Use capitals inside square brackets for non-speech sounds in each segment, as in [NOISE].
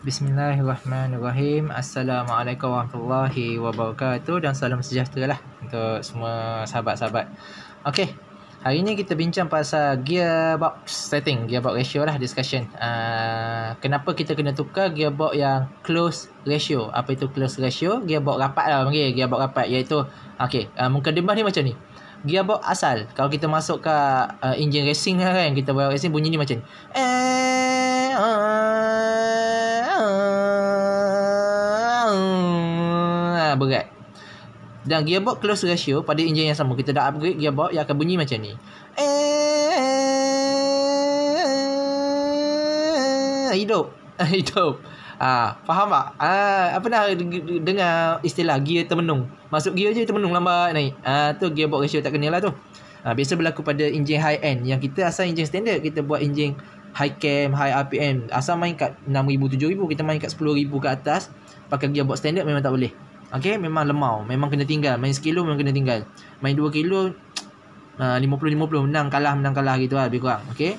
Bismillahirrahmanirrahim Assalamualaikum warahmatullahi wabarakatuh Dan salam sejahtera lah Untuk semua sahabat-sahabat Okay Hari ni kita bincang pasal gearbox setting Gearbox ratio lah discussion uh, Kenapa kita kena tukar gearbox yang close ratio Apa itu close ratio? Gearbox rapat lah panggil okay. Gearbox rapat iaitu Okay uh, ah, Muka debah ni macam ni Gearbox asal Kalau kita masuk ke uh, ah, engine racing lah kan Kita buat racing bunyi ni macam ni Eh uh, berat dan gearbox close ratio pada enjin yang sama kita dah upgrade gearbox yang akan bunyi macam ni eh, eh, eh hidup [LAUGHS] hidup ah faham tak ah apa dah dengar istilah gear termenung masuk gear je termenung lambat naik ah uh, tu gearbox ratio tak kenalah tu Ha, biasa berlaku pada enjin high end yang kita asal enjin standard kita buat enjin high cam high rpm asal main kat 6000 7000 kita main kat 10000 ke atas pakai gearbox standard memang tak boleh Okay memang lemau Memang kena tinggal Main sekilo memang kena tinggal Main dua kilo [TSK] uh, 50-50 Menang kalah Menang kalah gitu lah Lebih kurang Okay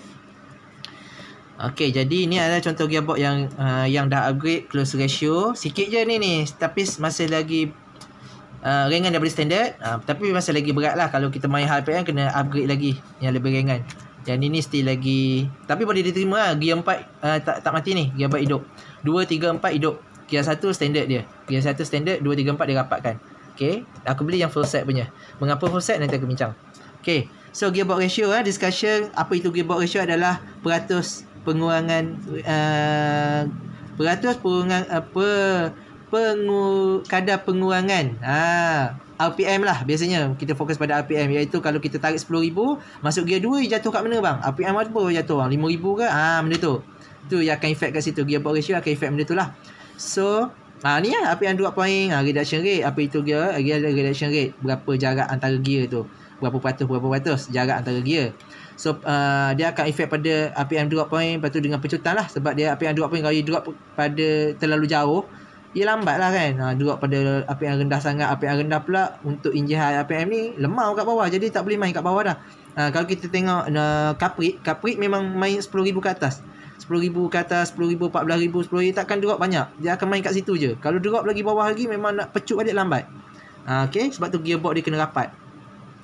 Okay jadi ni adalah contoh gearbox yang uh, Yang dah upgrade close ratio Sikit je ni ni Tapi masih lagi uh, Ringan daripada standard uh, Tapi masih lagi berat lah Kalau kita main HPN Kena upgrade lagi Yang lebih ringan Yang ni ni still lagi Tapi boleh diterima lah Gear 4 uh, tak, tak mati ni Gear 4 hidup 2, 3, 4 hidup Gear 1 standard dia. Gear 1 standard 2 3 4 dia rapatkan. okay? aku beli yang full set punya. Mengapa full set nanti aku bincang. Okay, So gearbox ratio lah discussion apa itu gearbox ratio adalah peratus pengurangan uh, peratus pengurangan apa uh, pengu, kadar pengurangan ha, ah, RPM lah biasanya kita fokus pada RPM iaitu kalau kita tarik ribu masuk gear 2 jatuh kat mana bang RPM apa jatuh bang ribu ke ha benda tu tu yang akan effect kat situ gearbox ratio akan effect benda tu lah So Ha ni lah apa yang dua poin ha, reduction rate apa itu gear eh, gear ada reduction rate berapa jarak antara gear tu berapa peratus berapa peratus jarak antara gear so uh, dia akan efek pada apa yang dua poin lepas tu dengan pecutan lah sebab dia apa yang dua poin kalau dia drop pada terlalu jauh dia lambat lah kan ha, drop pada apa yang rendah sangat apa yang rendah pula untuk inji high RPM ni lemau kat bawah jadi tak boleh main kat bawah dah ha, kalau kita tengok uh, Caprit Caprit memang main 10,000 ke atas 10 ribu ke atas, 10 ribu ribu 10 ribu takkan drop banyak. Dia akan main kat situ je. Kalau drop lagi bawah lagi memang nak pecut balik lambat. Ha, okay? Sebab tu gearbox dia kena rapat.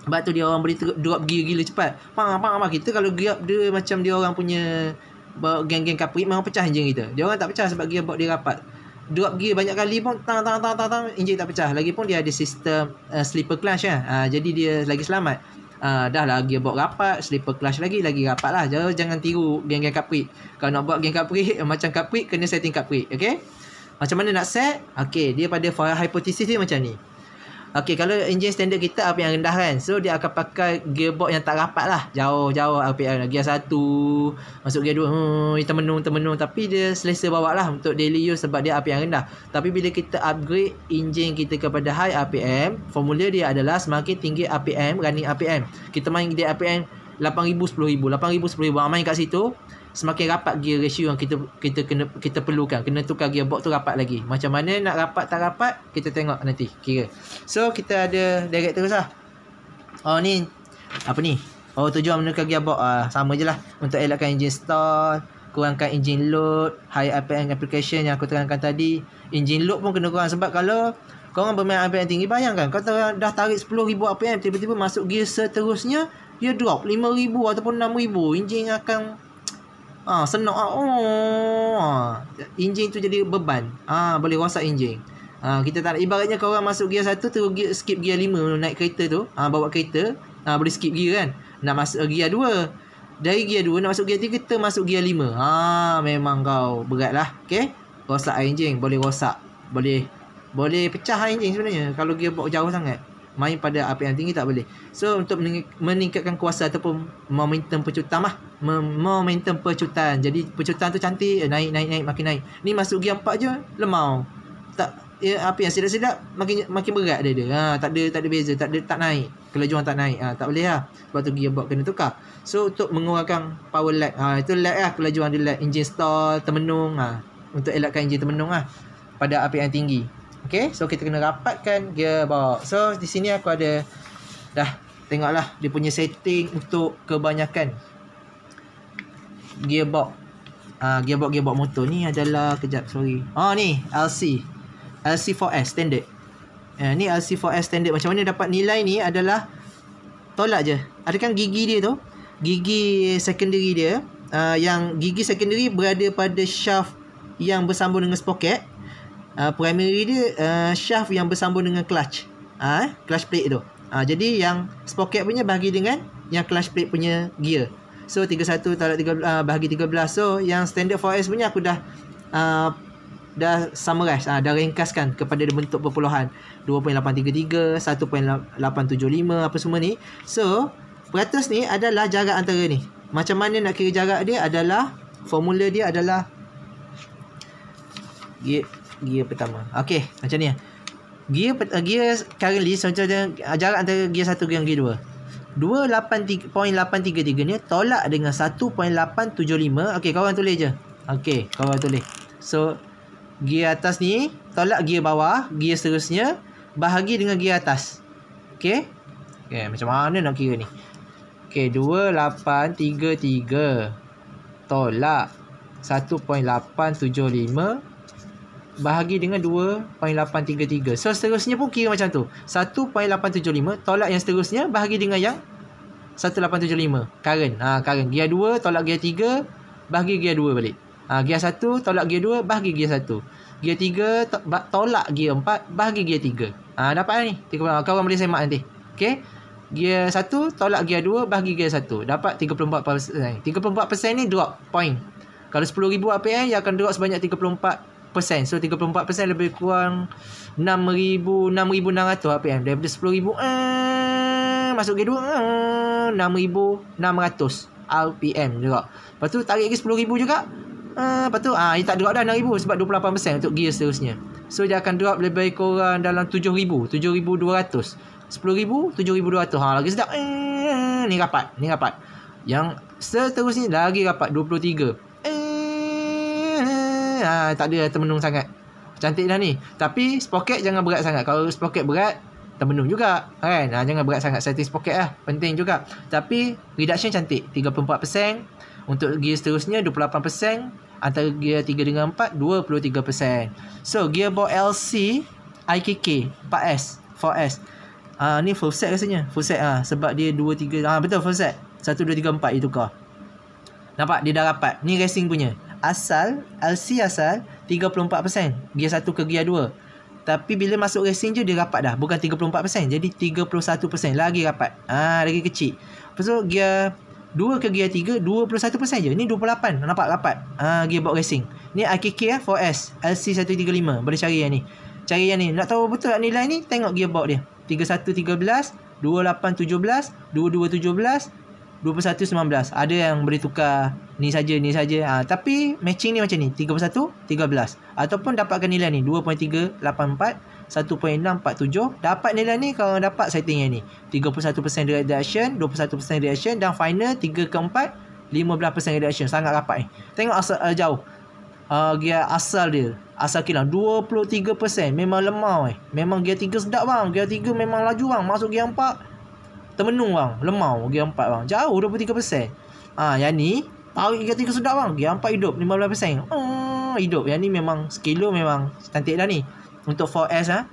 Sebab tu dia orang boleh ter- drop gear gila cepat. Pang, pang, pang. Kita kalau gear dia macam dia orang punya bawa geng-geng kaprit memang pecah enjin kita. Dia orang tak pecah sebab gearbox dia rapat. Drop gear banyak kali pun tang tang tang tang tang enjin tak pecah. Lagipun dia ada sistem uh, eh, slipper clutch ya. Uh, jadi dia lagi selamat uh, dah lah gearbox rapat, slipper clutch lagi lagi rapat lah. Jangan, jangan tiru geng-geng kaprik. Kalau nak buat geng kaprik [LAUGHS] macam kaprik kena setting kaprik. Okay? Macam mana nak set? Okay, dia pada for hypothesis dia macam ni. Okay kalau engine standard kita apa yang rendah kan So dia akan pakai gearbox yang tak rapat lah Jauh-jauh RPM Gear 1 Masuk gear dua hmm, Termenung-termenung Tapi dia selesa bawa lah Untuk daily use Sebab dia RPM rendah Tapi bila kita upgrade Engine kita kepada high RPM Formula dia adalah Semakin tinggi RPM Running RPM Kita main dia RPM 8000-10000 8000-10000 Main kat situ semakin rapat gear ratio yang kita kita kena kita perlukan kena tukar gear box tu rapat lagi macam mana nak rapat tak rapat kita tengok nanti kira so kita ada direct terus lah oh ni apa ni oh tujuan menukar gearbox ah, sama je lah untuk elakkan engine stall kurangkan engine load high RPM application yang aku terangkan tadi engine load pun kena kurang sebab kalau kau korang bermain RPM tinggi bayangkan kau dah tarik 10,000 RPM tiba-tiba masuk gear seterusnya dia drop 5,000 ataupun 6,000 engine akan Ah, senang ah. Oh. Ah, enjin tu jadi beban. Ah, boleh rosak enjin. Ah, kita tak nak ibaratnya kau masuk gear satu tu gear, skip gear lima naik kereta tu. Ah, bawa kereta, ah boleh skip gear kan. Nak masuk gear dua Dari gear dua nak masuk gear tiga kita masuk gear lima Ah, memang kau lah okay Rosak enjin, boleh rosak. Boleh boleh pecah enjin sebenarnya kalau gear bawa jauh sangat main pada api yang tinggi tak boleh. So untuk meningkatkan kuasa ataupun momentum pecutan lah. Momentum pecutan. Jadi pecutan tu cantik eh, naik naik naik makin naik. Ni masuk gear 4 je lemau. Tak ya api yang sedap-sedap makin makin berat dia dia. Ha tak ada tak ada beza, tak ada tak naik. Kelajuan tak naik. Ha tak boleh lah. Sebab tu gear kena tukar. So untuk mengurangkan power lag. Ha itu lag lah kelajuan dia lag. Engine stall, termenung ha. Untuk elakkan engine termenung lah. Pada api yang tinggi. Okay, so kita kena rapatkan gearbox. So, di sini aku ada dah tengoklah dia punya setting untuk kebanyakan gearbox. Ah uh, gearbox gearbox motor ni adalah kejap sorry. Oh ni LC. LC4S standard. Uh, ni LC4S standard macam mana dapat nilai ni adalah tolak je. Ada kan gigi dia tu? Gigi secondary dia uh, yang gigi secondary berada pada shaft yang bersambung dengan sprocket uh, primary dia uh, shaft yang bersambung dengan clutch. Ah, uh, clutch plate tu. uh, jadi yang sprocket punya bahagi dengan yang clutch plate punya gear. So 31 tolak 3 uh, bahagi 13. So yang standard 4S punya aku dah uh, dah summarize uh, ah, dah ringkaskan kepada bentuk perpuluhan 2.833, 1.875 apa semua ni. So peratus ni adalah jarak antara ni. Macam mana nak kira jarak dia adalah formula dia adalah gear pertama. Okey, macam ni. Lah. Gear uh, gear currently contohnya uh, jarak antara gear satu dengan gear 2. 283.833 ni tolak dengan 1.875. Okey, kau korang tulis je. Okey, kau korang tulis. So gear atas ni tolak gear bawah, gear seterusnya bahagi dengan gear atas. Okey. Okey, macam mana nak kira ni? Okey, 2833 tolak 1.875 bahagi dengan 2.833. So seterusnya pun kira macam tu. 1.875 tolak yang seterusnya bahagi dengan yang 1.875. Current. Ha, current. Gear 2 tolak gear 3 bahagi gear 2 balik. Ha, gear 1 tolak gear 2 bahagi gear 1. Gear 3 tolak gear 4 bahagi gear 3. Ha, dapat lah ni. Kau orang boleh semak nanti. Okay. Gear 1 tolak gear 2 bahagi gear 1. Dapat 34%. 34% eh, ni drop point. Kalau 10,000 RPM, ia akan drop sebanyak 34 persen So 34 persen lebih kurang 6,000 6,600 RPM Daripada 10,000 uh, ah, Masuk gear 2 uh, 6,600 RPM juga Lepas tu tarik lagi 10,000 juga uh, Lepas tu uh, Dia tak drop dah 6,000 Sebab 28 persen untuk gear seterusnya So dia akan drop lebih kurang dalam 7,000 7,200 10,000 7,200 Ha lagi sedap uh, Ni rapat Ni rapat Yang seterusnya lagi rapat 23 ha, tak ada termenung sangat. Cantik dah ni. Tapi spoket jangan berat sangat. Kalau spoket berat, termenung juga. Kan? Ha, jangan berat sangat. Setting spoket lah. Penting juga. Tapi reduction cantik. 34%. Untuk gear seterusnya 28%. Antara gear 3 dengan 4, 23%. So, gear gearbox LC, IKK, 4S, 4S. Ah uh, ni full set rasanya. Full set ah uh, sebab dia 2 3 ah uh, betul full set. 1 2 3 4 dia tukar. Nampak dia dah rapat. Ni racing punya asal LC asal 34% gear 1 ke gear 2 tapi bila masuk racing je dia rapat dah bukan 34% jadi 31% lagi rapat ah ha, lagi kecil lepas tu gear 2 ke gear 3 21% je ni 28 nampak rapat ah ha, gear box racing ni AKK ya 4S LC 135 boleh cari yang ni cari yang ni nak tahu betul nilai ni tengok gear box dia 3113, 2817, 2217. 17 21-19 Ada yang boleh tukar Ni saja ni saja ha, Tapi matching ni macam ni 31-13 Ataupun dapatkan nilai ni 2.384 1.647 Dapat nilai ni Kalau dapat setting yang ni 31% reduction 21% reduction Dan final 3 ke 4 15% reduction Sangat rapat ni eh. Tengok asal, uh, jauh uh, Gear asal dia Asal kilang 23% Memang lemah eh. Memang gear 3 sedap bang Gear 3 memang laju bang Masuk gear 4 Termenung bang Lemau Gear 4 bang Jauh 23% Ha yang ni Pawik gear 3 sedap bang Gear 4 hidup 15% Hmm ah, hidup Yang ni memang Skilo memang Cantik dah ni Untuk 4S ha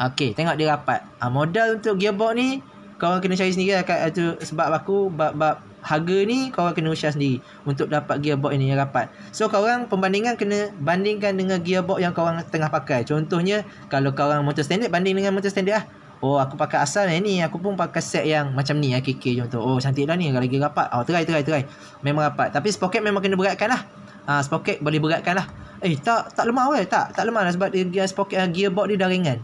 ah. Okay tengok dia rapat ha, Modal untuk gearbox ni Korang kena cari sendiri lah kat, tu, Sebab aku Bab-bab Harga ni korang kena usaha sendiri Untuk dapat gearbox ini yang rapat So orang pembandingan kena bandingkan dengan gearbox yang korang tengah pakai Contohnya kalau kau orang motor standard banding dengan motor standard lah Oh aku pakai asal eh, ni Aku pun pakai set yang Macam ni AKK macam tu Oh cantik lah ni Kalau lagi rapat Oh terai terai terai. Memang rapat Tapi spoket memang kena beratkan lah Ah spoket boleh beratkan lah Eh tak tak lemah weh Tak tak lemah lah Sebab dia, spoket uh, gearbox dia dah ringan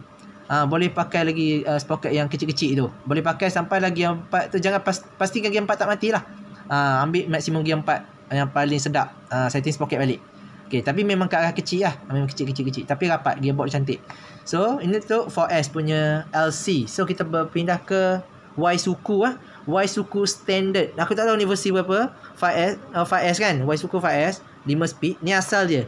Ah boleh pakai lagi uh, spoket yang kecil-kecil tu Boleh pakai sampai lagi yang 4 tu Jangan pas, pastikan gear 4 tak mati lah Ah ambil maksimum gear empat Yang paling sedap uh, Setting spoket balik Okay, tapi memang ke arah kecil lah. Memang kecil-kecil-kecil. Tapi rapat. Gearbox cantik. So, ini tu 4S punya LC. So, kita berpindah ke Y suku lah. Y suku standard. Aku tak tahu ni versi berapa. 5S, uh, 5S kan? Y suku 5S. 5 speed. Ni asal dia.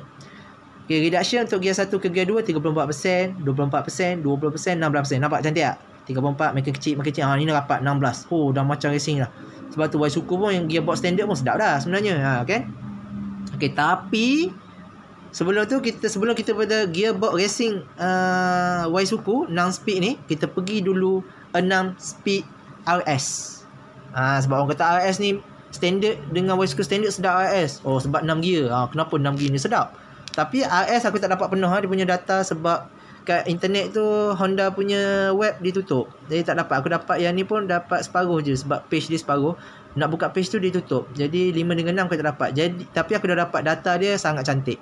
Okay, reduction untuk gear 1 ke gear 2. 34%, 24%, 20%, 16%. Nampak cantik tak? 34 makin kecil makin kecil ha ni dah rapat 16 oh dah macam racing lah sebab tu Y suku pun yang gearbox standard pun sedap dah sebenarnya ha kan okay, tapi Sebelum tu kita sebelum kita pada gearbox racing uh, Y Suku 6 speed ni, kita pergi dulu 6 speed RS. Ah sebab orang kata RS ni standard dengan Y Suku standard sedap RS. Oh sebab 6 gear. Ah uh, kenapa 6 gear ni sedap? Tapi RS aku tak dapat penuh ha, dia punya data sebab kat internet tu Honda punya web ditutup. Jadi tak dapat. Aku dapat yang ni pun dapat separuh je sebab page dia separuh. Nak buka page tu ditutup. Jadi 5 dengan 6 aku tak dapat. Jadi tapi aku dah dapat data dia sangat cantik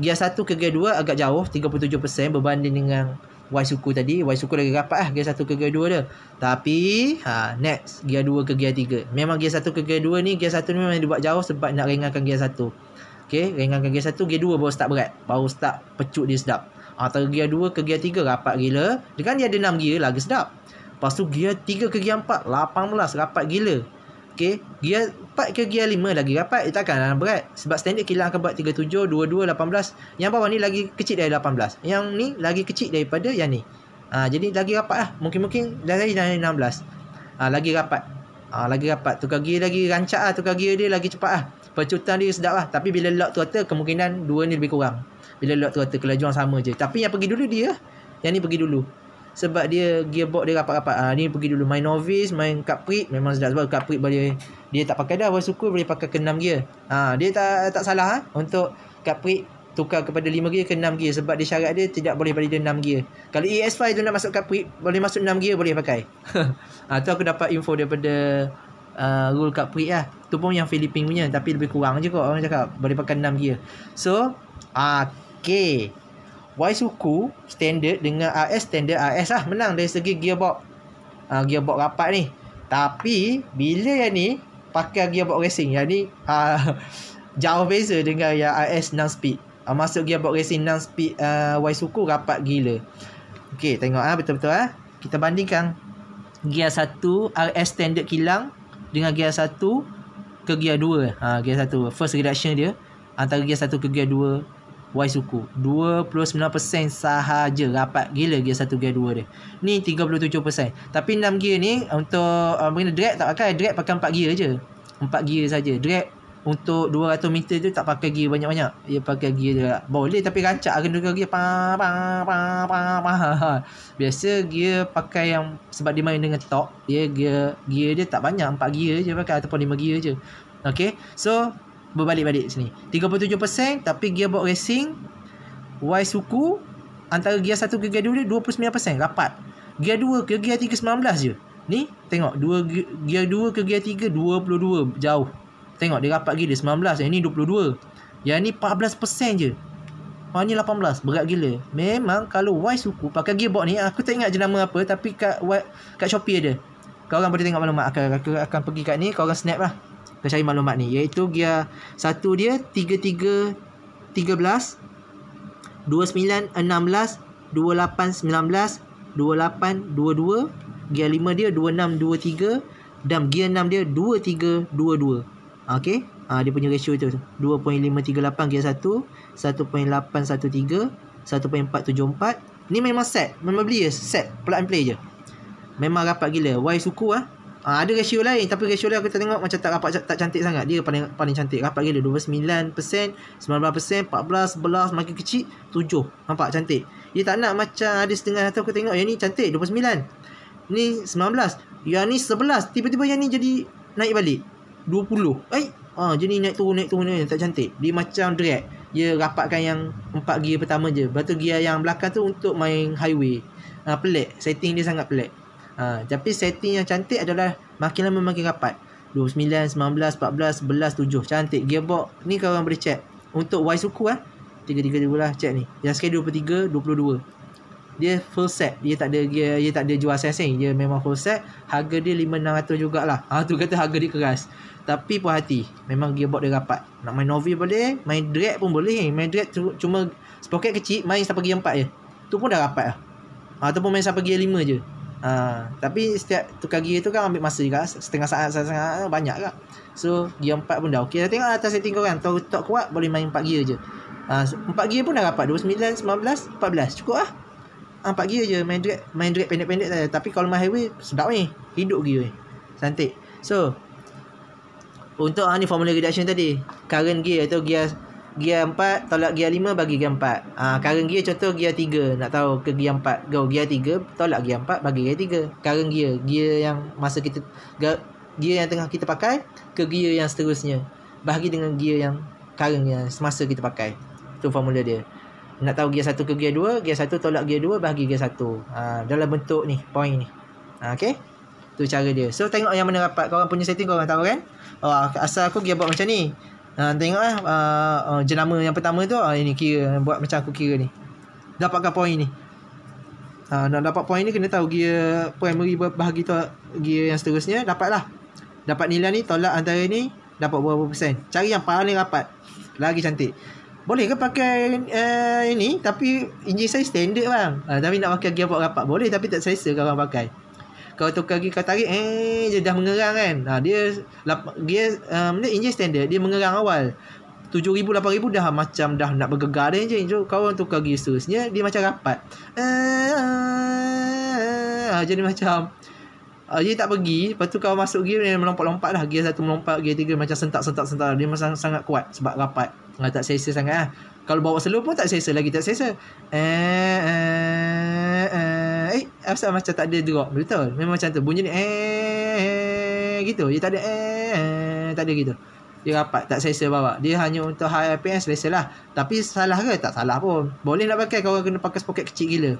gear 1 ke gear 2 agak jauh 37% berbanding dengan Y suku tadi Y suku lagi rapat lah Gear 1 ke gear 2 dia Tapi ha, Next Gear 2 ke gear 3 Memang gear 1 ke gear 2 ni Gear 1 ni memang dibuat jauh Sebab nak ringankan gear 1 Okay Ringankan gear 1 Gear 2 baru start berat Baru start pecut dia sedap Atau ha, gear 2 ke gear 3 Rapat gila Dengan dia ada 6 gear Lagi sedap Lepas tu gear 3 ke gear 4 18 Rapat gila Okay Gear rapat ke gear lima lagi rapat dia eh, takkan dalam berat sebab standard kilang akan buat dua lapan belas, yang bawah ni lagi kecil dari lapan belas, yang ni lagi kecil daripada yang ni ha, jadi lagi rapat lah mungkin-mungkin lagi dari belas, ha, lagi rapat ha, lagi rapat tukar gear lagi rancak lah tukar gear dia lagi cepat lah percutan dia sedap lah tapi bila lock throttle kemungkinan dua ni lebih kurang bila lock throttle kelajuan sama je tapi yang pergi dulu dia yang ni pergi dulu sebab dia gearbox dia rapat-rapat ha, Ni pergi dulu main novice Main cup prick Memang sedap sebab cup prick boleh dia tak pakai dah Wang Suku boleh pakai ke 6 gear. Ha, dia tak tak salah ha? untuk Capri tukar kepada 5 gear ke 6 gear sebab dia syarat dia tidak boleh pada dia 6 gear. Kalau ES5 tu nak masuk Capri boleh masuk 6 gear boleh pakai. [LAUGHS] ha, tu aku dapat info daripada uh, rule Capri lah. Ha. Tu pun yang Filipin punya tapi lebih kurang je kot orang cakap boleh pakai 6 gear. So, okay. Y-Suku standard dengan RS standard RS lah menang dari segi gearbox. Uh, gearbox rapat ni. Tapi bila yang ni pakai gear box racing yang ni uh, [LAUGHS] jauh beza dengan yang RS 6 ha, speed uh, masuk box racing 6 speed uh, Y suku rapat gila ok tengok ah uh, betul-betul ah uh. kita bandingkan gear 1 RS standard kilang dengan gear 1 ke gear 2 ha, uh, gear 1 first reduction dia antara gear 1 ke gear Y suku 29% sahaja Rapat gila gear 1 gear 2 dia Ni 37% Tapi 6 gear ni Untuk um, Benda drag tak pakai Drag pakai 4 gear je 4 gear saja. Drag untuk 200 meter tu tak pakai gear banyak-banyak Dia pakai gear je lah Boleh tapi rancak Agen dengan gear pa pa pa pa pa [LAUGHS] Biasa gear pakai yang Sebab dia main dengan top Dia gear, gear dia tak banyak 4 gear je pakai Ataupun 5 gear je Okay So berbalik-balik sini 37% tapi gearbox racing Y suku antara gear 1 ke gear 2 dia 29% rapat gear 2 ke gear 3 19 je ni tengok dua gear 2 ke gear 3 22 jauh tengok dia rapat gila 19 eh, yang ni 22 yang ni 14% je Ha ni 18 Berat gila Memang kalau Y suku Pakai gearbox ni Aku tak ingat je nama apa Tapi kat Kat Shopee ada Kau Korang boleh tengok maklumat Akan, akan, pergi kat ni Kau Korang snap lah kita cari maklumat ni iaitu gear satu dia tiga tiga tiga belas belas belas dua dua dua dua sembilan sembilan enam lapan lapan dua gear lima dia dua dua enam tiga dan gear enam dia dua dua tiga dua, okay? ha, ah, dia punya ratio tu lapan gear satu satu satu satu lapan tiga empat tujuh empat. ni memang set memang beli je set plug and play je memang rapat gila why suku ah Ah ada ratio lain tapi ratio lain aku tak tengok macam tak rapat tak cantik sangat. Dia paling paling cantik rapat gila 29%, 19%, 14, 11 makin kecil 7. Nampak cantik. Dia tak nak macam ada setengah atau aku tengok yang ni cantik 29. Ni 19. Yang ni 11. Tiba-tiba yang ni jadi naik balik 20. Eh, ah jadi naik turun naik turun ni tak cantik. Dia macam drag. Dia rapatkan yang empat gear pertama je. batu tu gear yang belakang tu untuk main highway. Ah pelik. Setting dia sangat pelik. Ha, tapi setting yang cantik adalah makin lama makin rapat. 29, 19, 14, 11, 7. Cantik. Gearbox ni kau orang boleh check. Untuk Y suku lah. Ha? 332 lah check ni. Yang sekali 23, 22. Dia full set. Dia tak ada dia, dia tak ada jual sesing, Dia memang full set. Harga dia 5600 jugalah. Ha, tu kata harga dia keras. Tapi puas hati. Memang gearbox dia rapat. Nak main Novi boleh. Main drag pun boleh. Main drag tu, cuma sprocket kecil. Main siapa gear 4 je. Tu pun dah rapat lah. Ha, ataupun main siapa gear 5 je. Ha, tapi setiap tukar gear tu kan ambil masa juga setengah saat setengah, setengah, setengah banyak juga. So gear empat pun dah okey. Dah tengok atas setting kau kan. Tok tok kuat boleh main empat gear je. Ha, empat gear pun dah dapat 29, 19, 14. Cukup ah. Ha, empat gear je main drag main drag pendek-pendek saja. Tapi kalau main highway sedap ni. Hidup gear ni. Cantik. So untuk ha, ni formula reduction tadi. Current gear atau gear gear 4 tolak gear 5 bagi gear 4 ha, ah, current gear contoh gear 3 nak tahu ke gear 4 go gear 3 tolak gear 4 bagi gear 3 current gear gear yang masa kita gear yang tengah kita pakai ke gear yang seterusnya bahagi dengan gear yang current yang semasa kita pakai tu formula dia nak tahu gear 1 ke gear 2 gear 1 tolak gear 2 bahagi gear 1 ha, ah, dalam bentuk ni point ni ha, ah, ok tu cara dia so tengok yang mana rapat korang punya setting korang tahu kan oh, asal aku gear buat macam ni Ha tengok ah uh, uh, jenama yang pertama tu uh, ini kira buat macam aku kira ni. Dapatkan poin ni. Ha nak dapat poin ni kena tahu gear primary bahagi tu gear yang seterusnya dapatlah. Dapat nilai ni tolak antara ni dapat berapa persen. Cari yang paling rapat. Lagi cantik. Boleh ke pakai uh, ini tapi enjin saya standard bang. Uh, tapi nak pakai gear buat rapat boleh tapi tak selesa kalau orang pakai. Kau tukar gear kau tarik eh dia dah mengerang kan. Ha dia gear um, dia ha, engine standard dia mengerang awal. 7000 8000 dah macam dah nak bergegar dah engine tu. Kau orang tukar gear seterusnya dia macam rapat. Ah uh, jadi macam uh, dia tak pergi, lepas tu kau masuk gear dia melompat-lompat lah. Gear satu melompat, gear tiga macam sentak-sentak-sentak. Dia macam sangat kuat sebab rapat. Ha, tak selesa sangat lah. Kalau bawa selur pun tak selesa lagi, tak selesa. Eh, eh, eh. Eh, asal macam tak ada drop betul memang macam tu bunyi ni eh gitu dia tak ada eh tak ada gitu dia rapat tak selesa bawa dia hanya untuk high RPM selesa lah. tapi salah ke tak salah pun boleh nak pakai kau kena pakai sepoket kecil gila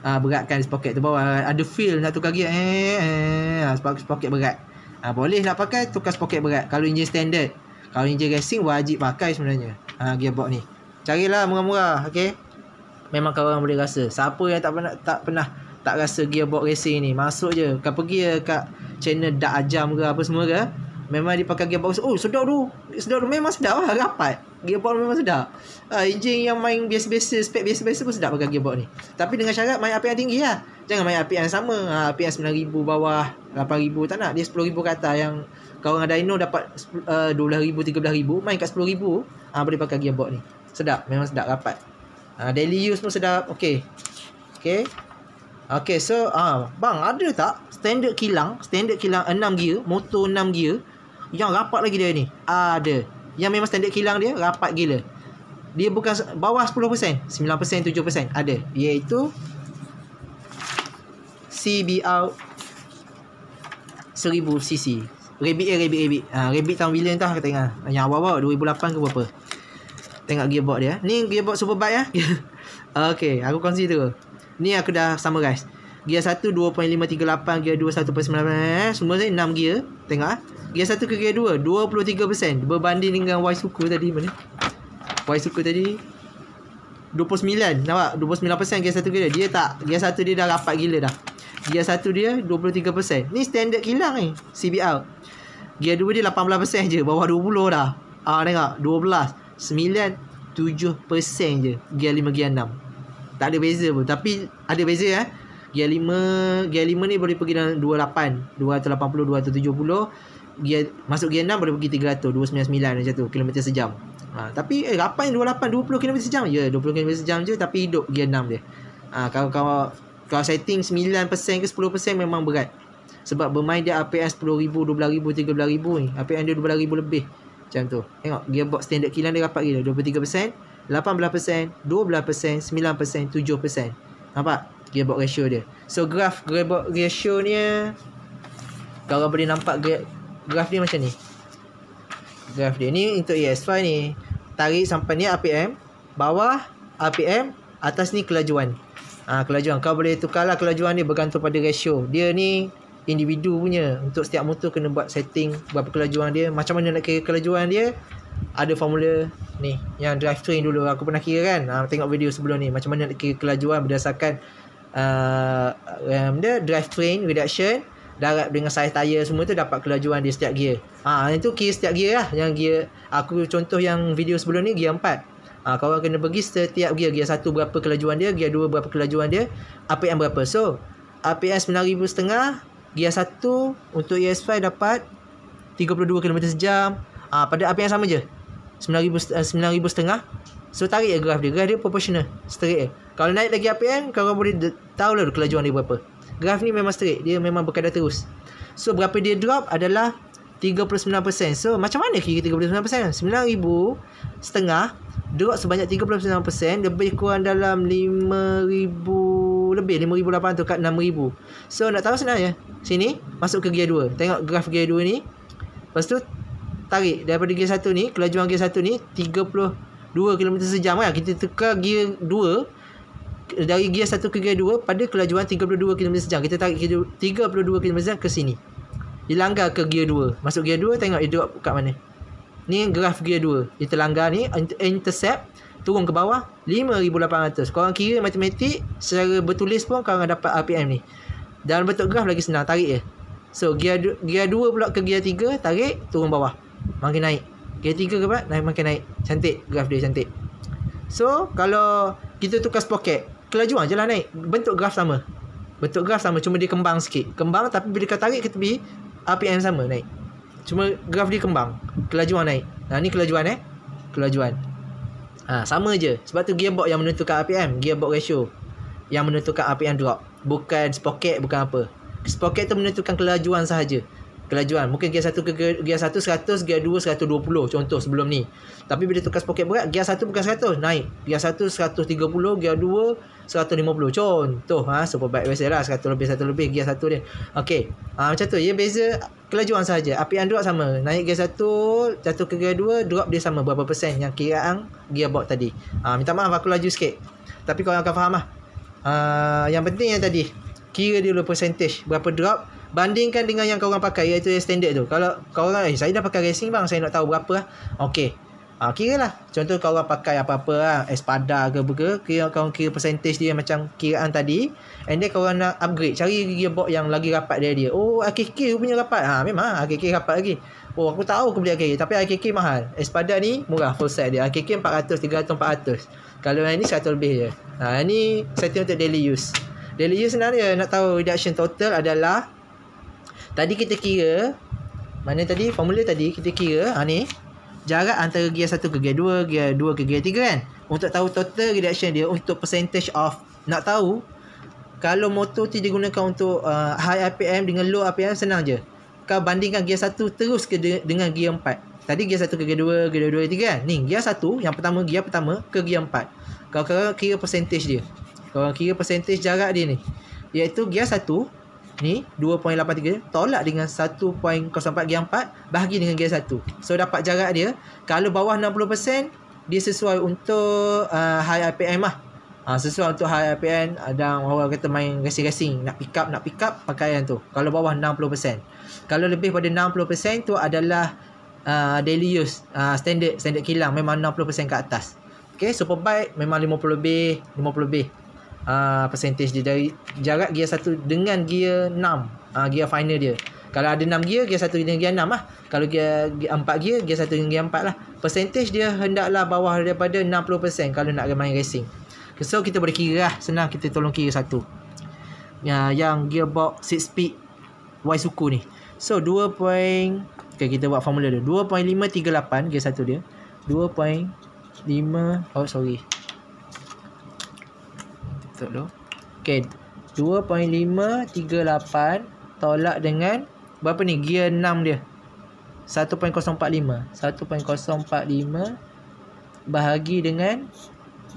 ah ha, beratkan sepoket tu bawah ada feel nak tukar gear eh, eh. Ha, ah, sepoket, sepoket berat ha, boleh nak pakai tukar sepoket berat kalau engine standard kalau engine racing wajib pakai sebenarnya Ah, ha, gearbox ni carilah murah-murah okey memang kau orang boleh rasa. Siapa yang tak pernah tak pernah tak rasa gearbox racing ni, masuk je. Kau pergi kat channel Dak Ajam ke apa semua ke, memang dia pakai gearbox. Oh, sedap tu. Sedap tu memang sedap lah, rapat. Gearbox memang sedap. Uh, enjin yang main biasa-biasa, spek biasa-biasa pun sedap pakai gearbox ni. Tapi dengan syarat main api yang tinggi lah. Jangan main api yang sama. Ha, api yang 9,000 bawah, 8,000 tak nak. Dia 10,000 kata yang kau orang dino dapat uh, 12,000, 13,000. Main kat 10,000, ha, ah, boleh pakai gearbox ni. Sedap, memang sedap, rapat. Ha, daily use pun sedap. Okay. Okay. Okay, so ah bang, ada tak standard kilang, standard kilang 6 gear, motor 6 gear yang rapat lagi dia ni? Ada. Yang memang standard kilang dia rapat gila. Dia bukan bawah 10%, 9%, 7% ada. Iaitu CBR 1000cc. Rabbit eh, Rabbit, Rabbit. Ha, Rabbit tahun bila entah kata ingat. Yang awal-awal 2008 ke berapa? Tengok gearbox dia Ni gearbox superbike ya. [LAUGHS] okay Aku kongsi tu Ni aku dah sama guys Gear 1 2.5 38 Gear 2 1.9 Semua ni 6 gear Tengok ah. Gear 1 ke gear 2 23% Berbanding dengan Y suku tadi mana Y suku tadi 29 Nampak 29% gear 1 gear dia Dia tak Gear 1 dia dah rapat gila dah Gear 1 dia 23% Ni standard kilang ni CBR Gear 2 dia 18% je Bawah 20 dah Ah tengok 9 7% je gear 5 gear 6 tak ada beza pun tapi ada beza eh gear 5 gear 5 ni boleh pergi dalam 28 280 270 gear masuk gear 6 boleh pergi 300 299 macam tu kilometer sejam ha, tapi eh rapan 28 20 km sejam je yeah, 20 km sejam je tapi hidup gear 6 dia ha, kalau kalau kalau setting 9% ke 10% memang berat sebab bermain dia RPM 10,000, 12,000, 13,000 ni RPM dia 12,000 lebih macam tu. Tengok gearbox standard kilang dia rapat gila. 23%, 18%, 12%, 9%, 7%. Nampak? Gearbox ratio dia. So graf gearbox ratio ni kalau boleh nampak graf ni macam ni. Graf dia ni untuk ES5 ni. Tarik sampai ni RPM. Bawah RPM. Atas ni kelajuan. Ah ha, kelajuan. Kau boleh tukarlah kelajuan ni bergantung pada ratio. Dia ni individu punya untuk setiap motor kena buat setting berapa kelajuan dia macam mana nak kira kelajuan dia ada formula ni yang drive train dulu aku pernah kira kan ha, tengok video sebelum ni macam mana nak kira kelajuan berdasarkan uh, um, dia drive train reduction darat dengan size tire semua tu dapat kelajuan dia setiap gear ha, ah, itu kira setiap gear lah yang gear aku contoh yang video sebelum ni gear 4 ha, kau kena pergi setiap gear gear 1 berapa kelajuan dia gear 2 berapa kelajuan dia apa yang berapa so APS RPM setengah GR1 untuk ES5 dapat 32 km sejam uh, pada apa yang sama je 9,000 9,500 eh, setengah so tarik je graf dia graf dia proportional straight je kalau naik lagi apa kan, yang kau boleh tahu lah kelajuan dia berapa graf ni memang straight dia memang berkadar terus so berapa dia drop adalah 39% so macam mana kira 39% 9,000 setengah drop sebanyak 39% lebih kurang dalam lebih 5800 kat 6000 So nak tahu senang ya Sini Masuk ke gear 2 Tengok graf gear 2 ni Lepas tu Tarik daripada gear 1 ni Kelajuan gear 1 ni 32 km sejam kan Kita tukar gear 2 Dari gear 1 ke gear 2 Pada kelajuan 32 km sejam Kita tarik 32 km sejam ke sini Dilanggar ke gear 2 Masuk gear 2 Tengok dia drop kat mana Ni graf gear 2 Dia terlanggar ni Intercept turun ke bawah 5800 korang kira matematik secara bertulis pun korang dapat RPM ni Dan bentuk graf lagi senang tarik je so gear gear 2 pula ke gear 3 tarik turun bawah makin naik gear 3 ke apa naik makin naik cantik graf dia cantik so kalau kita tukar sprocket kelajuan ah, jalan naik bentuk graf sama bentuk graf sama cuma dia kembang sikit kembang tapi bila kau tarik ke tepi RPM sama naik cuma graf dia kembang kelajuan naik nah ni kelajuan eh kelajuan Ha, sama je. Sebab tu gearbox yang menentukan RPM. Gearbox ratio. Yang menentukan RPM drop. Bukan sprocket, bukan apa. Sprocket tu menentukan kelajuan sahaja. Kelajuan. Mungkin gear 1 ke gear, 1 100, gear 2 120 contoh sebelum ni. Tapi bila tukar sprocket berat, gear 1 bukan 100, naik. Gear 1 130, gear 2 150. Contoh. Ha, super bike biasa lah. 100 lebih, 1 lebih. Gear 1 dia. Okay. Ha, macam tu. Ia beza kelajuan saja. Api yang drop sama. Naik gear satu, jatuh ke gear dua, drop dia sama berapa persen yang kira kiraan gearbox tadi. Ha, minta maaf aku laju sikit. Tapi kau akan faham lah. Ha, yang penting yang tadi. Kira dulu percentage berapa drop. Bandingkan dengan yang kau orang pakai iaitu yang standard tu. Kalau kau orang, eh saya dah pakai racing bang. Saya nak tahu berapa lah. Okay. Ha, ah, kira lah. Contoh kau orang pakai apa-apa lah. Espada ke apa ke. Kira kau kira percentage dia macam kiraan tadi. And then kau orang nak upgrade. Cari gearbox yang lagi rapat dari dia. Oh AKK punya rapat. Ha, memang AKK rapat lagi. Oh aku tahu aku beli AKK. Tapi AKK mahal. Espada ni murah full set dia. AKK 400, 300, 400. Kalau yang ni 100 lebih je. Ha, ni setting untuk daily use. Daily use sebenarnya nak tahu reduction total adalah. Tadi kita kira. Mana tadi? Formula tadi kita kira. Ha, ni jarak antara gear 1 ke gear 2, gear 2 ke gear 3 kan. Untuk tahu total reduction dia untuk percentage of nak tahu kalau motor tu digunakan untuk uh, high RPM dengan low RPM senang je. Kau bandingkan gear 1 terus ke de- dengan gear 4. Tadi gear 1 ke gear 2, gear 2 ke gear 3 kan. Ni gear 1 yang pertama gear pertama ke gear 4. Kau kira percentage dia. Kau kira percentage jarak dia ni. Iaitu gear ni 2.83 tolak dengan 1.04 gear 4 bahagi dengan g 1 so dapat jarak dia kalau bawah 60% dia sesuai untuk uh, high RPM lah uh, sesuai untuk high RPM ah, dan orang kata main racing-racing nak pick up nak pick up pakaian tu kalau bawah 60% kalau lebih pada 60% tu adalah uh, daily use uh, standard standard kilang memang 60% ke atas Okay, superbike memang 50 lebih, 50 lebih. Ah, percentage dia dari jarak gear 1 dengan gear 6 uh, ah, gear final dia kalau ada 6 gear gear 1 dengan gear 6 lah kalau gear, gear 4 gear gear 1 dengan gear 4 lah percentage dia hendaklah bawah daripada 60% kalau nak main racing so kita boleh kira lah senang kita tolong kira satu uh, yang gearbox 6 speed Y suku ni so 2 point okay, kita buat formula dia 2.538 gear 1 dia 2.5 oh sorry method tu. Okey, 2.538 tolak dengan berapa ni? Gear 6 dia. 1.045. 1.045 bahagi dengan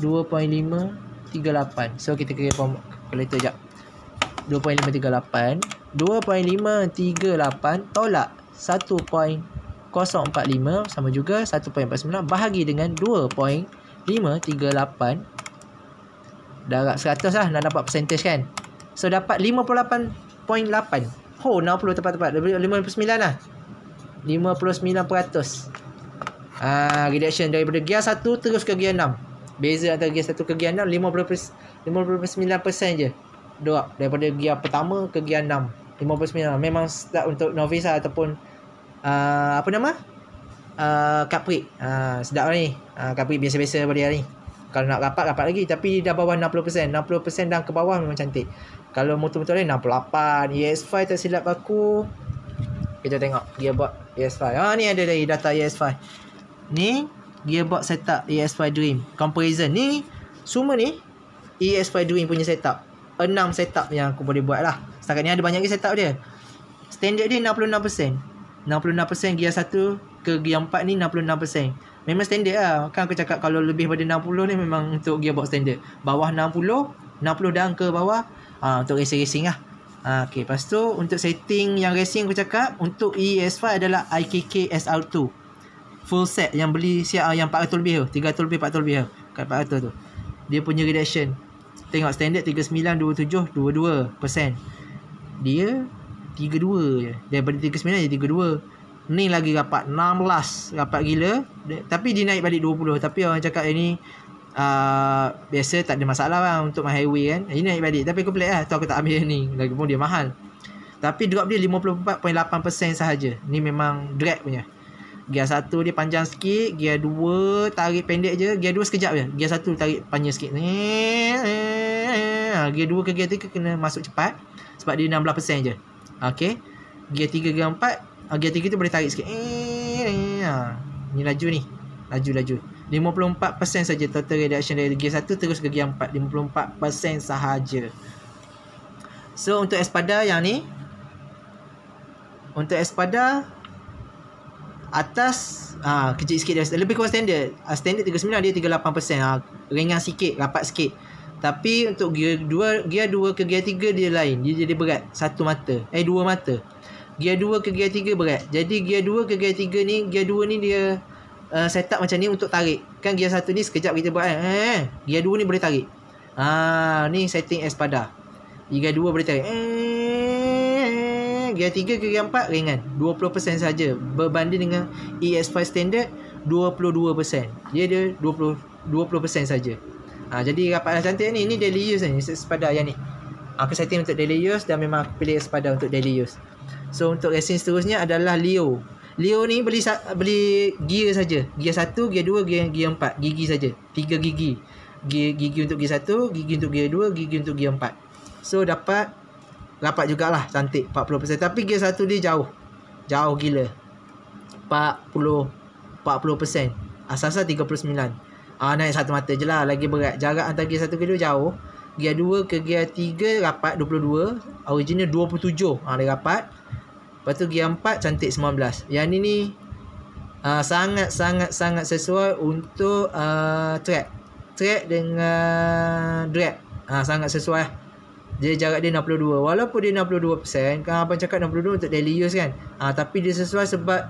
2.538. So kita kira calculator jap. 2.538, 2.538 tolak 1. 0.45 sama juga 1.49 bahagi dengan 2.538 darab 100 lah nak dapat percentage kan so dapat 58.8 oh 60 tepat-tepat 59 lah 59% ah uh, reduction daripada gear 1 terus ke gear 6 beza antara gear 1 ke gear 6 59% je drop daripada gear pertama ke gear 6 59 memang start untuk novice lah ataupun uh, apa nama uh, Capri uh, sedap lah ni uh, Capri biasa-biasa pada hari ni kalau nak rapat rapat lagi Tapi dah bawah 60% 60% dan ke bawah memang cantik Kalau motor-motor lain 68 ES5 tak silap aku Kita tengok gearbox ES5 Ah ni ada dari data ES5 Ni gearbox setup ES5 Dream Comparison ni Semua ni ES5 Dream punya setup 6 setup yang aku boleh buat lah Setakat ni ada banyak lagi setup dia Standard dia 66% 66% gear 1 ke gear 4 ni Memang standard lah Kan aku cakap Kalau lebih daripada 60 ni Memang untuk gearbox standard Bawah 60 60 dan ke bawah ha, Untuk racing-racing lah ha, Okay Lepas tu Untuk setting yang racing aku cakap Untuk ES5 adalah IKK SR2 Full set Yang beli siap Yang 400 lebih tu 300 lebih 400 lebih tu 400 tu Dia punya reduction Tengok standard 39, 27, 22% Dia 32 je Daripada 39 jadi 32 Ni lagi rapat 16 Rapat gila dia, Tapi dia naik balik 20 Tapi orang cakap ini uh, Biasa tak ada masalah lah Untuk my highway kan Ini naik balik Tapi aku pelik lah Tu aku tak ambil ni Lagipun dia mahal Tapi drop dia 54.8% sahaja Ni memang drag punya Gear 1 dia panjang sikit Gear 2 tarik pendek je Gear 2 sekejap je Gear 1 tarik panjang sikit ni ha, Gear 2 ke gear 3 kena masuk cepat Sebab dia 16% je Okay Gear 3 gear uh, gear 3 tu boleh tarik sikit. Eh, uh, ni laju ni. Laju-laju. 54% saja total reduction dari gear 1 terus ke gear 4. 54% sahaja. So untuk Espada yang ni untuk Espada atas ah uh, kecil sikit dia lebih kurang standard. Uh, standard 39 dia 38%. Uh, ah, ringan sikit, rapat sikit. Tapi untuk gear 2, gear 2 ke gear 3 dia lain. Dia jadi berat satu mata. Eh dua mata gear 2 ke gear 3 berat. Jadi gear 2 ke gear 3 ni, gear 2 ni dia uh, set up macam ni untuk tarik. Kan gear 1 ni sekejap kita buat kan. Eh, gear 2 ni boleh tarik. ah, ni setting espada. Gear 2 boleh tarik. Eh, eh gear 3 ke gear 4 ringan. 20% saja berbanding dengan ES5 standard 22%. Dia dia 20 20% saja. Ha, jadi rapatlah cantik ni. Ni dia liuse ni. Sepada yang ni aku setting untuk daily use dan memang aku pilih sepada untuk daily use. So untuk racing seterusnya adalah Leo. Leo ni beli beli gear saja. Gear 1, gear 2, gear gear 4, gigi saja. 3 gigi. Gear gigi untuk gear 1, gigi untuk gear 2, gigi untuk gear 4. So dapat dapat jugalah cantik 40%. Tapi gear 1 dia jauh. Jauh gila. 40 40%. Asasa 39. Ah naik satu mata je lah Lagi berat Jarak antara gear satu ke dua jauh Gear 2 ke gear 3 rapat 22 Original 27 ha, dia rapat Lepas tu gear 4 cantik 19 Yang ni ni uh, ha, Sangat sangat sangat sesuai untuk uh, track Track dengan drag ha, Sangat sesuai Dia jarak dia 62 Walaupun dia 62% Kan abang cakap 62 untuk daily use kan ha, Tapi dia sesuai sebab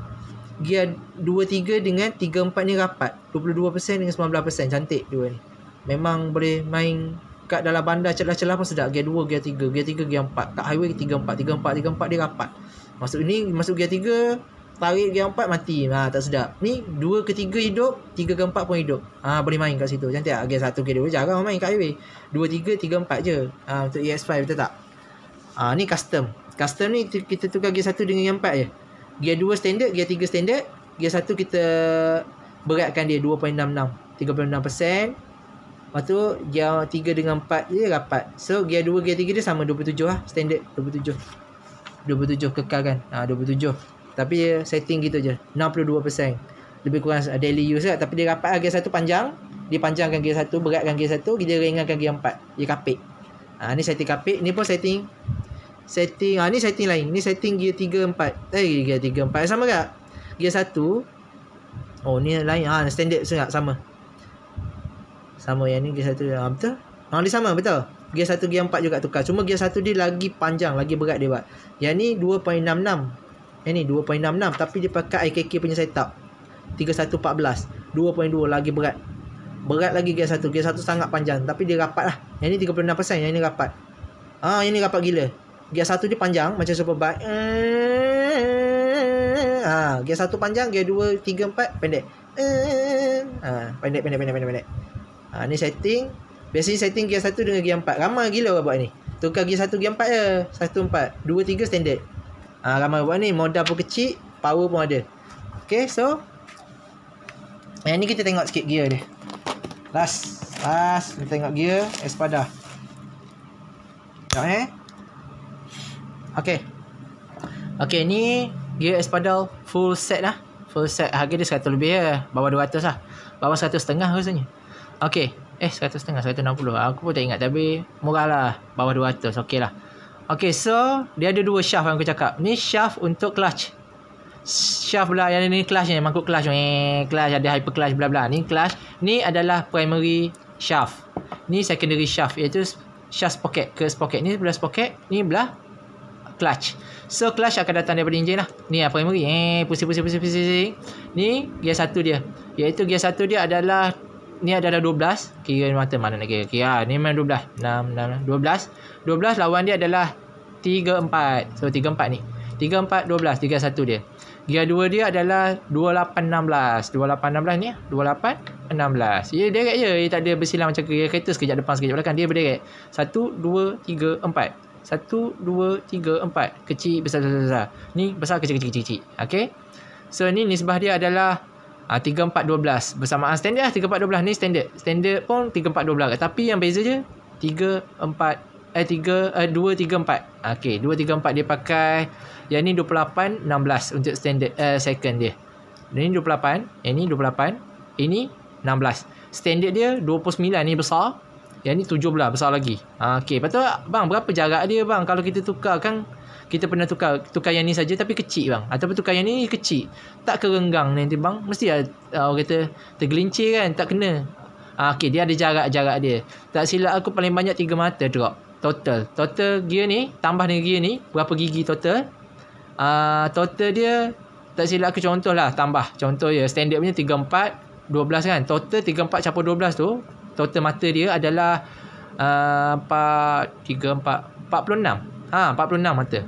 Gear 2-3 dengan 3-4 ni rapat 22% dengan 19% Cantik dua ni Memang boleh main dekat dalam bandar celah-celah pun sedap gear 2 gear 3 gear 3 gear 4 kat highway 3 4 3 4 3 4 dia rapat masuk ni masuk gear 3 tarik gear 4 mati ha tak sedap ni 2 ke 3 hidup 3 ke 4 pun hidup ha boleh main kat situ cantik ah gear 1 gear 2 jarang main kat highway 2 3 3 4 je ha untuk ES5 betul tak ha ni custom custom ni kita tukar gear 1 dengan gear 4 je gear 2 standard gear 3 standard gear 1 kita beratkan dia 2.66 36% Lepas tu gear 3 dengan 4 dia rapat. So gear 2 gear 3 dia sama 27 lah standard 27. 27 kekal kan. Ha, 27. Tapi dia setting gitu je. 62%. Lebih kurang uh, daily use lah tapi dia rapat lah gear 1 panjang, dia panjangkan gear 1, beratkan gear 1, dia ringankan gear 4. Dia kapik. Ha, ni setting kapik, ni pun setting setting ah ha, ni setting lain. Ni setting gear 3 4. Eh gear 3 4 sama tak? Gear 1 Oh ni lain ah ha, standard sangat sama. Sama yang ni gear satu yang tu, Ha dia sama betul. Gear satu gear empat juga tukar. Cuma gear satu dia lagi panjang, lagi berat dia buat. Yang ni 2.66. Yang ni 2.66 tapi dia pakai IKK punya setup. 3114. 2.2 lagi berat. Berat lagi gear satu. Gear satu sangat panjang tapi dia rapat lah. Yang ni 36%, yang ni rapat. Ha yang ni rapat gila. Gear satu dia panjang macam superbike. Ha, ah, gear satu panjang, gear dua, tiga, empat, pendek. Ha, pendek, pendek, pendek, pendek. pendek. Ha, ni setting. Biasanya setting gear 1 dengan gear 4. Ramai gila orang buat ni. Tukar gear 1, gear 4 je. 1, 4. 2, 3 standard. Ah ha, ramai buat ni. Modal pun kecil. Power pun ada. Okay, so. Yang ni kita tengok sikit gear dia. Last. Last. Kita tengok gear. Espada. Sekejap eh. Okay. Okay, ni gear Espadal full set lah. Full set harga dia 100 lebih je. Ya. Bawah 200 lah. Bawah 100 setengah rasanya. Okay Eh 150 160 Aku pun tak ingat Tapi murah lah Bawah 200 Okay lah Okay so Dia ada dua shaft yang aku cakap Ni shaft untuk clutch Shaft lah yang ni clutch ni Mangkuk clutch ni Clutch ada hyper clutch bla bla. Ni clutch Ni adalah primary shaft Ni secondary shaft Iaitu shaft sprocket Ke sprocket Ni belah sprocket Ni belah clutch So clutch akan datang daripada enjin lah Ni lah primary eh, Pusing pusing pusing pusing Ni gear satu dia Iaitu gear satu dia adalah ni ada ada 12 kira ni mata mana nak kira kira ah, ni main 12 6 6 12 12 lawan dia adalah 3 4 so 3 4 ni 3 4 12 3 1 dia gear dua dia adalah 28 16 28 16 ni 28 ah? 16 dia direct je dia tak ada bersilang macam gear kereta sekejap depan sekejap belakang dia berderet 1 2 3 4 satu, dua, tiga, empat. Kecil, besar, besar, besar. Ni besar, kecil, kecil, kecil, kecil. Okay. So, ni nisbah dia adalah Uh, 3412 bersamaan standard lah 3412 ni standard standard pun 3412 kan. Lah. tapi yang beza je 34 eh 3 uh, 234 okey 234 dia pakai yang ni 2816 untuk standard eh second dia yang ni 28 yang ni 28 ini 16 standard dia 29 ni besar yang ni 17 besar lagi uh, okey patut bang berapa jarak dia bang kalau kita tukar kan kita pernah tukar tukar yang ni saja tapi kecil bang ataupun tukar yang ni kecil tak kerenggang nanti bang mesti ah uh, kata tergelincir kan tak kena ah uh, dia ada jarak-jarak dia tak silap aku paling banyak tiga mata drop total total gear ni tambah dengan gear ni berapa gigi total ah total dia tak silap aku contoh lah tambah contoh ya standard punya empat dua belas kan total tiga empat 4 dua belas tu total mata dia adalah ah, empat tiga empat 3 4 46 Ha ah, 46 mata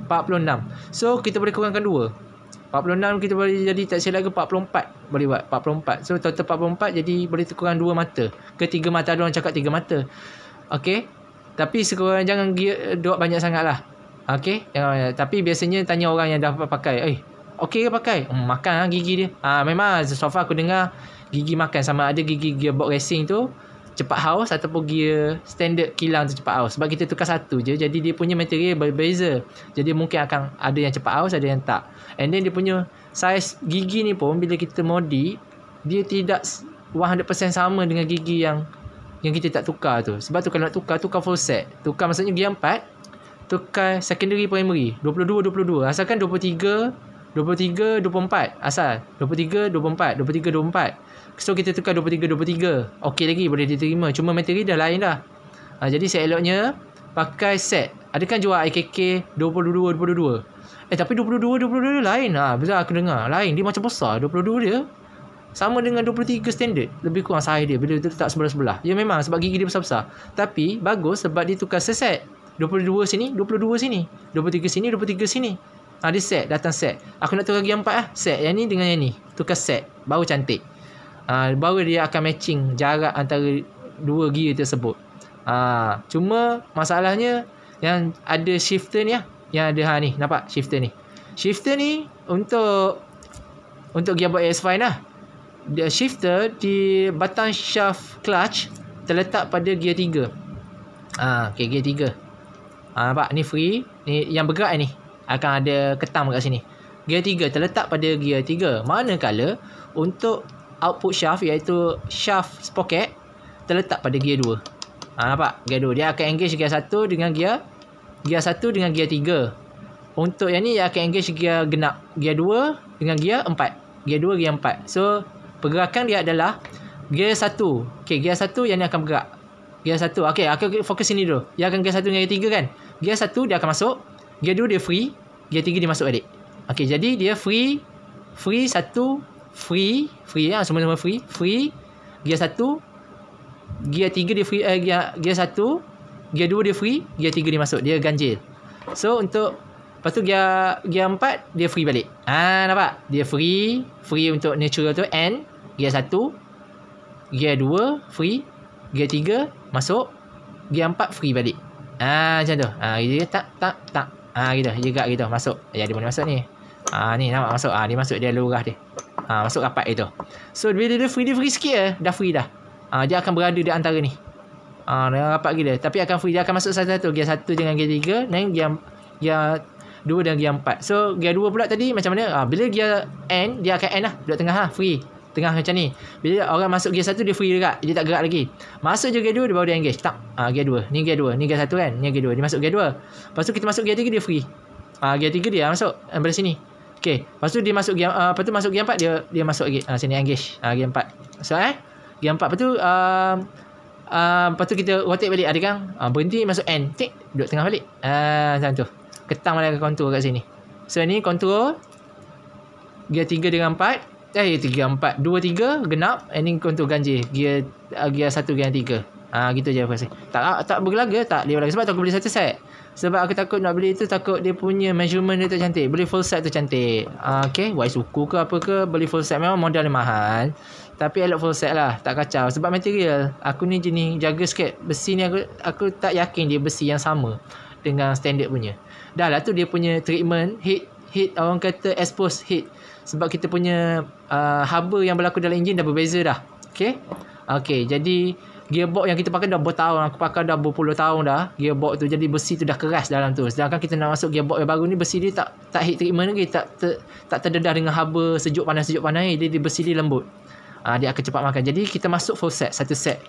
46 So kita boleh kurangkan 2 46 kita boleh jadi tak silap ke 44 Boleh buat 44 So total 44 jadi boleh kurang 2 mata ketiga mata ada orang cakap tiga mata Okay Tapi sekurang jangan duak banyak sangatlah. lah Okay jangan, eh, Tapi biasanya tanya orang yang dah pakai Eh Okey ke pakai? Hmm, makan lah gigi dia. Ah ha, memang so aku dengar gigi makan sama ada gigi gearbox racing tu cepat haus ataupun gear standard kilang tu cepat haus sebab kita tukar satu je jadi dia punya material berbeza jadi mungkin akan ada yang cepat haus ada yang tak and then dia punya size gigi ni pun bila kita modi dia tidak 100% sama dengan gigi yang yang kita tak tukar tu sebab tu kalau nak tukar tukar full set tukar maksudnya gear empat, tukar secondary primary 22 22 asalkan 23 23 24 asal 23 24 23 24 So kita tukar 23 23. Okey lagi boleh diterima. Cuma materi dah lain dah. Ha, jadi saya eloknya pakai set. Ada kan jual IKK 22 22. Eh tapi 22 22 lain lah. Ha, Bila aku dengar lain dia macam besar 22 dia. Sama dengan 23 standard Lebih kurang saiz dia Bila dia letak sebelah-sebelah Ya memang sebab gigi dia besar-besar Tapi bagus sebab dia tukar seset 22 sini 22 sini 23 sini 23 sini ha, set Datang set Aku nak tukar gigi 4 lah Set yang ni dengan yang ni Tukar set Baru cantik Ah, baru dia akan matching jarak antara dua gear tersebut. Ha, cuma masalahnya yang ada shifter ni lah. Yang ada ha, ni. Nampak shifter ni. Shifter ni untuk untuk gearbox AS5 lah. The shifter di batang shaft clutch terletak pada gear 3. Ha, ah, okay, gear 3. Ha, nampak ni free. Ni yang bergerak ni. Akan ada ketam kat sini. Gear 3 terletak pada gear 3. Manakala untuk output shaft iaitu shaft sprocket terletak pada gear 2. Ha, nampak? Gear 2. Dia akan engage gear 1 dengan gear gear 1 dengan gear 3. Untuk yang ni dia akan engage gear genap. Gear 2 dengan gear 4. Gear 2, gear 4. So, pergerakan dia adalah gear 1. Okay, gear 1 yang ni akan bergerak. Gear 1. Okay, aku okay, fokus sini dulu. Dia akan gear 1 dengan gear 3 kan? Gear 1 dia akan masuk. Gear 2 dia free. Gear 3 dia masuk adik. Okay, jadi dia free. Free 1, free free ya semua semua free free gear 1 gear 3 dia free eh, gear gear 1 gear 2 dia free gear 3 dia masuk dia ganjil so untuk lepas tu gear gear 4 dia free balik ah ha, nampak dia free free untuk natural tu and gear 1 gear 2 free gear 3 masuk gear 4 free balik ah ha, macam tu ah ha, dia tak tak tak ah ha, gitu dia gitu masuk ya dia boleh masuk ni ah ni nampak masuk ah dia masuk dia lurah dia ha, masuk rapat itu. So bila dia free dia free sikit eh, dah free dah. Ha, dia akan berada di antara ni. Ha, ah, dengan rapat gila. Tapi akan free. Dia akan masuk satu-satu. Gear satu dengan gear tiga. Dan gear, gear dua dengan gear empat. So gear dua pula tadi macam mana? Ha, bila gear end, dia akan end lah. Belak tengah lah. Free. Tengah macam ni. Bila orang masuk gear satu, dia free juga. Dia tak gerak lagi. Masuk je gear dua, dia baru dia engage. Tak. Ha, gear dua. Ni gear dua. Ni gear satu kan? Ni gear dua. Dia masuk gear dua. Lepas tu kita masuk gear tiga, dia free. Ha, gear 3 dia masuk. ambil sini. Okay. Lepas tu dia masuk game uh, lepas tu masuk game 4 dia dia masuk lagi uh, sini engage. Uh, game 4. So eh game 4 lepas tu uh, uh, lepas tu kita rotate balik ada kan. Uh, berhenti masuk end. Tik duduk tengah balik. Ah uh, macam tu. Ketang balik ke kontrol kat sini. So ni kontrol gear 3 dengan 4 eh gear 3 4 2 3 genap ini ni kontrol ganjil gear uh, gear 1 gear 3. Ah gitu je aku rasa. Tak ah, tak bergelaga tak dia lagi sebab aku beli satu set. Sebab aku takut nak beli itu takut dia punya measurement dia tak cantik. Beli full set tu cantik. Ah, okay okey, wide suku ke apa ke beli full set memang modal mahal. Tapi elok full set lah, tak kacau sebab material. Aku ni jenis jaga sikit. Besi ni aku aku tak yakin dia besi yang sama dengan standard punya. Dah lah tu dia punya treatment heat heat orang kata expose heat sebab kita punya uh, ah, hub yang berlaku dalam enjin dah berbeza dah. okay okay jadi gearbox yang kita pakai dah tahun. aku pakai dah berpuluh tahun dah gearbox tu jadi besi tu dah keras dalam tu sedangkan kita nak masuk gearbox yang baru ni besi dia tak tak heat treatment lagi tak ter, tak terdedah dengan haba sejuk panas sejuk panas dia, jadi besi dia lembut ha, dia akan cepat makan jadi kita masuk full set satu set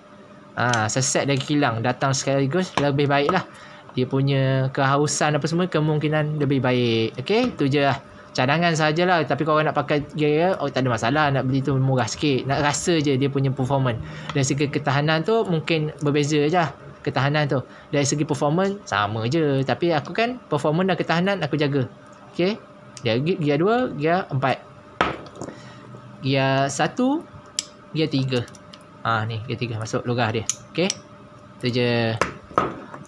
ha, satu set dari kilang datang sekaligus lebih baik lah dia punya kehausan apa semua kemungkinan lebih baik okay tu je lah cadangan sajalah tapi kalau nak pakai gaya oh tak ada masalah nak beli tu murah sikit nak rasa je dia punya performance dari segi ketahanan tu mungkin berbeza je lah ketahanan tu dari segi performance sama je tapi aku kan performance dan ketahanan aku jaga ok dia gear 2 gear 4 gear 1 gear 3 ah ha, ni gear 3 masuk logah dia ok tu je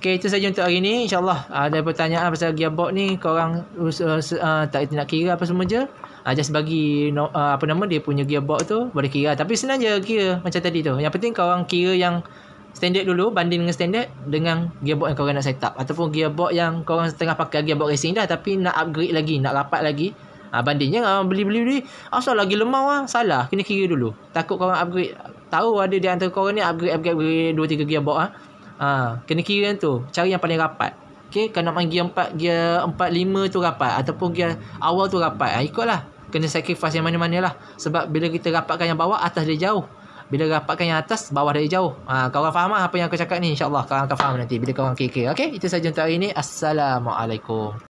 Okey, itu saja untuk hari ini. InsyaAllah ah, ada pertanyaan pasal gearbox ni. Korang uh, uh, tak nak kira apa semua je. Uh, just bagi no, uh, apa nama dia punya gearbox tu. Boleh kira. Tapi senang je kira macam tadi tu. Yang penting orang kira yang standard dulu. Banding dengan standard. Dengan gearbox yang korang nak set up. Ataupun gearbox yang kau orang tengah pakai gearbox racing dah. Tapi nak upgrade lagi. Nak rapat lagi. Uh, bandingnya uh, beli-beli-beli. Asal lagi lemah lah. Salah. Kena kira dulu. Takut korang upgrade. Tahu ada di antara korang ni upgrade-upgrade 2-3 gearbox ah. Uh. Ha, kena kira yang tu. Cari yang paling rapat. Okay, kalau nak main gear 4, gear 4, 5 tu rapat. Ataupun gear awal tu rapat. Ha, ikutlah. Kena sacrifice yang mana-mana lah. Sebab bila kita rapatkan yang bawah, atas dia jauh. Bila rapatkan yang atas, bawah dia jauh. Ha, kau orang faham lah apa yang aku cakap ni. InsyaAllah kau orang akan faham nanti. Bila kau orang kira-kira. Okay, itu sahaja untuk hari ni. Assalamualaikum.